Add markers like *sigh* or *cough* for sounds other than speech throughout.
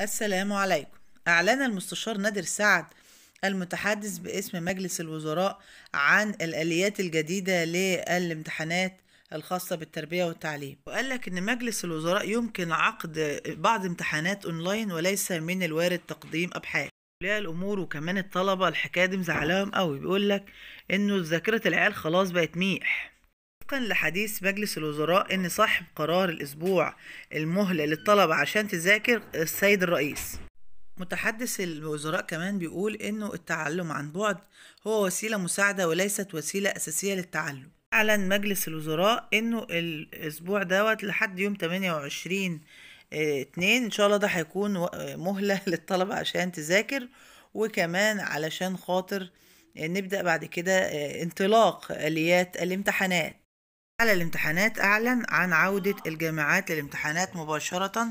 السلام عليكم أعلن المستشار نادر سعد المتحدث باسم مجلس الوزراء عن الآليات الجديدة للامتحانات الخاصة بالتربية والتعليم وقال لك أن مجلس الوزراء يمكن عقد بعض امتحانات أونلاين وليس من الوارد تقديم أبحاث اولياء الامور وكمان الطلبه الحكايه دي مزعلاهم قوي بيقول لك انه ذاكره العيال خلاص بقت ميح وفقا لحديث مجلس الوزراء ان صاحب قرار الاسبوع المهله للطلبه عشان تذاكر السيد الرئيس متحدث الوزراء كمان بيقول انه التعلم عن بعد هو وسيله مساعده وليست وسيله اساسيه للتعلم اعلن مجلس الوزراء انه الاسبوع دوت لحد يوم 28 آه، اتنين ان شاء الله ده هيكون آه، مهله *laughs* للطلبه عشان تذاكر وكمان علشان خاطر آه، نبدا بعد كده انطلاق اليات الامتحانات على الامتحانات أعلن عن عودة الجامعات للامتحانات مباشرة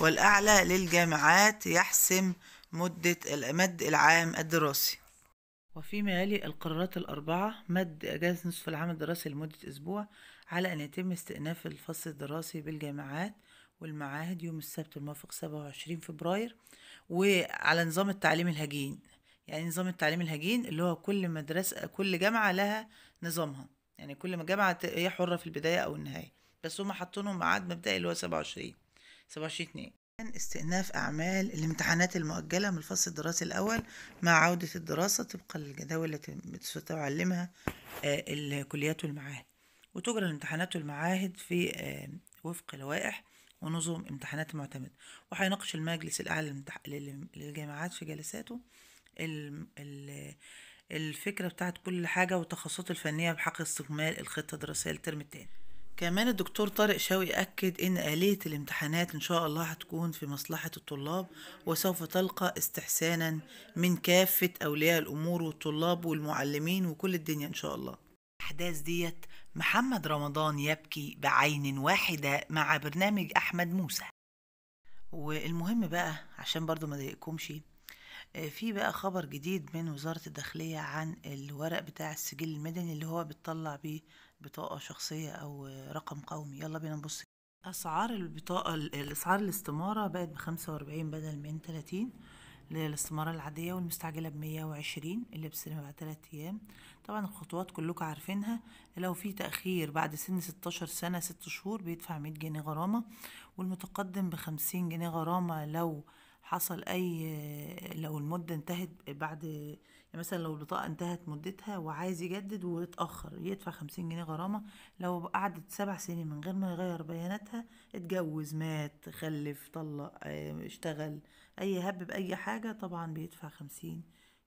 والأعلى للجامعات يحسم مدة المد العام الدراسي وفيما يلي القرارات الأربعة مد إجازة نصف العام الدراسي لمدة أسبوع على أن يتم استئناف الفصل الدراسي بالجامعات والمعاهد يوم السبت الموافق 27 فبراير وعلى نظام التعليم الهجين يعني نظام التعليم الهجين اللي هو كل مدرسة كل جامعة لها نظامها يعني كل جامعة هي حرة في البداية أو النهاية بس هما حاطينهم ميعاد مبدئي اللي هو سبعة سبعة وعشرين اتنين كان استئناف أعمال الامتحانات المؤجلة من الفصل الدراسي الأول مع عودة الدراسة طبقا للجداول التي ستعلمها آه، الكليات والمعاهد وتجرى الامتحانات والمعاهد في آه، وفق لوائح ونظم امتحانات معتمدة وهيناقش المجلس الأعلى للجامعات في جلساته الفكرة بتاعت كل حاجة والتخصصات الفنية بحق استكمال الخطة الدراسية للترم التاني كمان الدكتور طارق شوقي أكد إن آلية الامتحانات إن شاء الله هتكون في مصلحة الطلاب وسوف تلقى استحسانا من كافة أولياء الأمور والطلاب والمعلمين وكل الدنيا إن شاء الله الأحداث ديت محمد رمضان يبكي بعين واحدة مع برنامج أحمد موسى والمهم بقى عشان برضو ما ضايقكمش آه، في بقى خبر جديد من وزارة الداخلية عن الورق بتاع السجل المدني اللي هو بتطلع بيه بطاقة شخصية أو رقم قومي يلا بينا نبص أسعار البطاقة الأسعار الاستمارة بقت بخمسة وأربعين بدل من تلاتين للاستمارة العادية والمستعجلة بمية وعشرين اللي بسلمها بعد تلات أيام طبعا الخطوات كلكم عارفينها لو في تأخير بعد سن ستاشر سنة ست شهور بيدفع مية جنيه غرامة والمتقدم بخمسين جنيه غرامة لو حصل اي لو المده انتهت بعد يعني مثلا لو البطاقه انتهت مدتها وعايز يجدد واتاخر يدفع خمسين جنيه غرامه لو قعدت سبع سنين من غير ما يغير بياناتها اتجوز مات خلف طلق آه، اشتغل اي هب باي حاجه طبعا بيدفع خمسين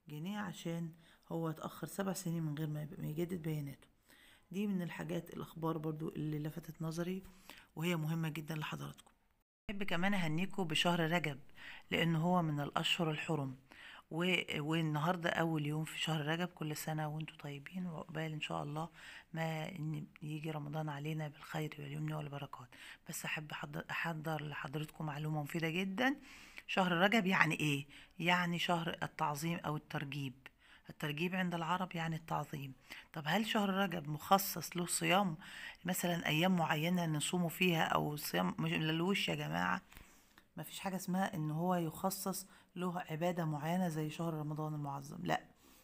جنيه عشان هو اتاخر سبع سنين من غير ما يجدد بياناته دي من الحاجات الاخبار برضو اللي لفتت نظري وهي مهمه جدا لحضراتكم بحب كمان اهنيكم بشهر رجب لان هو من الاشهر الحرم و... والنهارده اول يوم في شهر رجب كل سنه وانتم طيبين وعقبال ان شاء الله ما يجي رمضان علينا بالخير واليمن والبركات بس احب احضر لحضرتكم معلومه مفيده جدا شهر رجب يعني ايه يعني شهر التعظيم او الترجيب الترجيب عند العرب يعني التعظيم طب هل شهر رجب مخصص له صيام مثلا أيام معينة نصومه فيها أو صيام للوش يا جماعة مفيش حاجة اسمها إن هو يخصص له عبادة معينة زي شهر رمضان المعظم لأ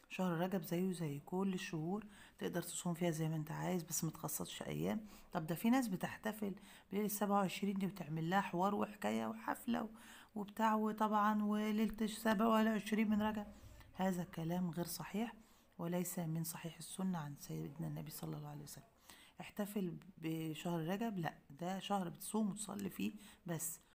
شهر رجب زيه زي كل الشهور تقدر تصوم فيها زي ما انت عايز بس ما تخصصش ايام طب ده في ناس بتحتفل بليله 27 دي وتعمل لها حوار وحكايه وحفله وبتاع وطبعا وليله 27 من رجب هذا كلام غير صحيح وليس من صحيح السنة عن سيدنا النبي صلى الله عليه وسلم احتفل بشهر رجب لا ده شهر بتصوم وتصلي فيه بس